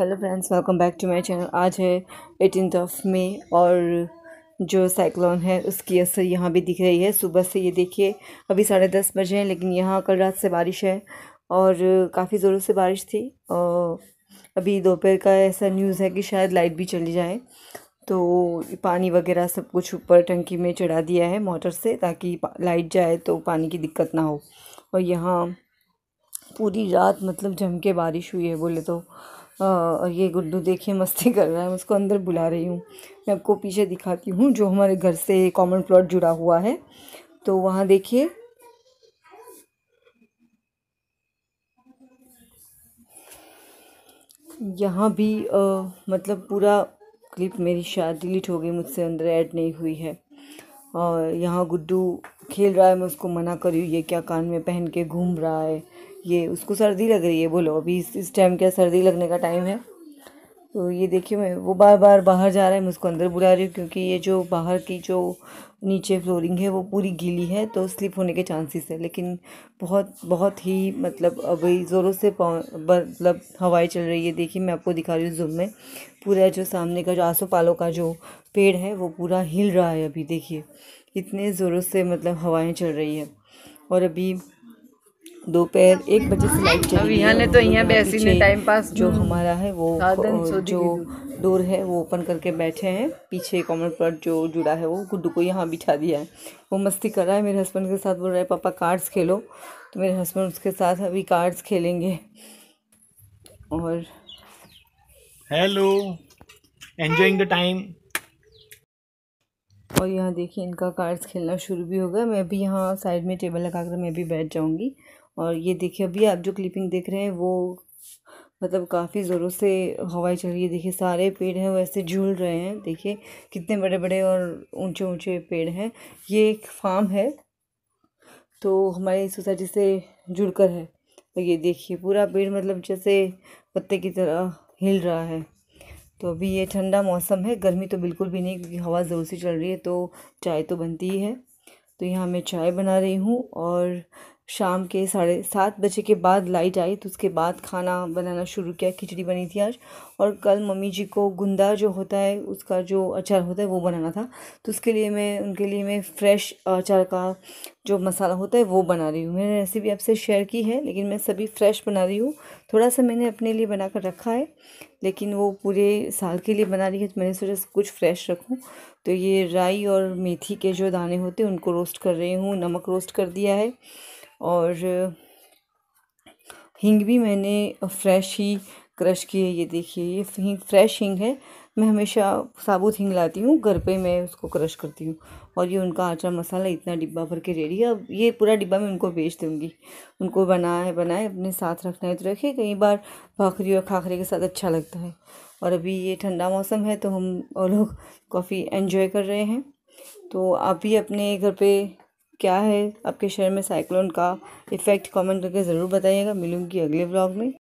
hello friends welcome back to my channel आज है eighteen of May और जो साइक्लोन है उसकी असर यहाँ भी दिख रही है सुबह से ये देखिए अभी साढ़े दस बजे हैं लेकिन यहाँ कल रात से बारिश है और काफ़ी ज़ोरों से बारिश थी और अभी दोपहर का ऐसा न्यूज़ है कि शायद लाइट भी चली जाए तो पानी वगैरह सब कुछ ऊपर टंकी में चढ़ा दिया है मोटर से ताकि लाइट जाए तो पानी की दिक्कत ना हो और यहाँ पूरी रात मतलब जम के बारिश हुई है बोले तो और ये गुड्डू देखिए मस्ती कर रहा है उसको अंदर बुला रही हूँ मैं आपको पीछे दिखाती हूँ जो हमारे घर से कॉमन प्लॉट जुड़ा हुआ है तो वहाँ देखिए यहाँ भी आ, मतलब पूरा क्लिप मेरी शायद डिलीट हो गई मुझसे अंदर ऐड नहीं हुई है और यहाँ गुड्डू खेल रहा है मैं उसको मना करी ये क्या कान में पहन के घूम रहा है ये उसको सर्दी लग रही है बोलो अभी इस इस टाइम क्या सर्दी लगने का टाइम है तो ये देखिए मैं वो बार बार बाहर जा रहा है मैं उसको अंदर बुला रही हूँ क्योंकि ये जो बाहर की जो नीचे फ्लोरिंग है वो पूरी गीली है तो स्लिप होने के चांसेस है लेकिन बहुत बहुत ही मतलब अभी ज़ोरों से मतलब हवाएं चल रही है देखिए मैं आपको दिखा रही हूँ जूम में पूरा जो सामने का जो आंसू पालों का जो पेड़ है वो पूरा हिल रहा है अभी देखिए इतने ज़ोरों से मतलब हवाएँ चल रही है और अभी दोपहर एक बजे से लाइट चली यहाँ ने तो यहाँ बैसी ने टाइम पास जो हम्म, हमारा है वो जो डोर है वो ओपन करके बैठे हैं पीछे कॉमन प्लॉट जो जुड़ा है वो गुड्डू को यहाँ बिठा दिया है वो मस्ती कर रहा है मेरे हस्बैंड के साथ बोल रहा है पापा कार्ड्स खेलो तो मेरे हस्बैंड उसके साथ अभी कार्ड्स खेलेंगे और हेलो एंजॉइंग द टाइम और यहाँ देखिए इनका कार्ड्स खेलना शुरू भी हो गया मैं भी यहाँ साइड में टेबल लगा कर मैं भी बैठ जाऊँगी और ये देखिए अभी आप जो क्लिपिंग देख रहे हैं वो मतलब काफ़ी ज़ोरों से हवाएं चल रही है देखिए सारे पेड़ हैं वो ऐसे झूल रहे हैं देखिए कितने बड़े बड़े और ऊंचे ऊंचे पेड़ हैं ये एक फार्म है तो हमारी सोसाइटी से जुड़कर है और तो ये देखिए पूरा पेड़ मतलब जैसे पत्ते की तरह हिल रहा है तो अभी ये ठंडा मौसम है गर्मी तो बिल्कुल भी नहीं क्योंकि हवा ज़ोर से चल रही है तो चाय तो बनती ही है तो यहाँ मैं चाय बना रही हूँ और शाम के साढ़े सात बजे के बाद लाइट आई तो उसके बाद खाना बनाना शुरू किया खिचड़ी बनी थी आज और कल मम्मी जी को गुंदा जो होता है उसका जो अचार होता है वो बनाना था तो उसके लिए मैं उनके लिए मैं फ्रेश अचार का जो मसाला होता है वो बना रही हूँ मैंने रेसिपी आपसे शेयर की है लेकिन मैं सभी फ्रेश बना रही हूँ थोड़ा सा मैंने अपने लिए बना कर रखा है लेकिन वो पूरे साल के लिए बना रही है तो मैंने सोचा कुछ फ्रेश रखूँ तो ये राई और मेथी के जो दाने होते हैं उनको रोस्ट कर रही हूँ नमक रोस्ट कर दिया है और हींग भी मैंने फ्रेश ही क्रश की है ये देखिए ये हिंग फ्रेश हींग है मैं हमेशा साबुत हींग लाती हूँ घर पे मैं उसको क्रश करती हूँ और ये उनका आचार मसाला इतना डिब्बा भर के रेडी है अब ये पूरा डिब्बा मैं उनको बेच दूँगी उनको बनाए बनाए अपने साथ रखना है तो रखे कई बार भाखरी और खाखरे के साथ अच्छा लगता है और अभी ये ठंडा मौसम है तो हम और लोग काफ़ी एन्जॉय कर रहे हैं तो आप भी अपने घर पर क्या है आपके शहर में साइक्लोन का इफ़ेक्ट कमेंट करके ज़रूर बताइएगा मिलूँगी अगले ब्लॉग में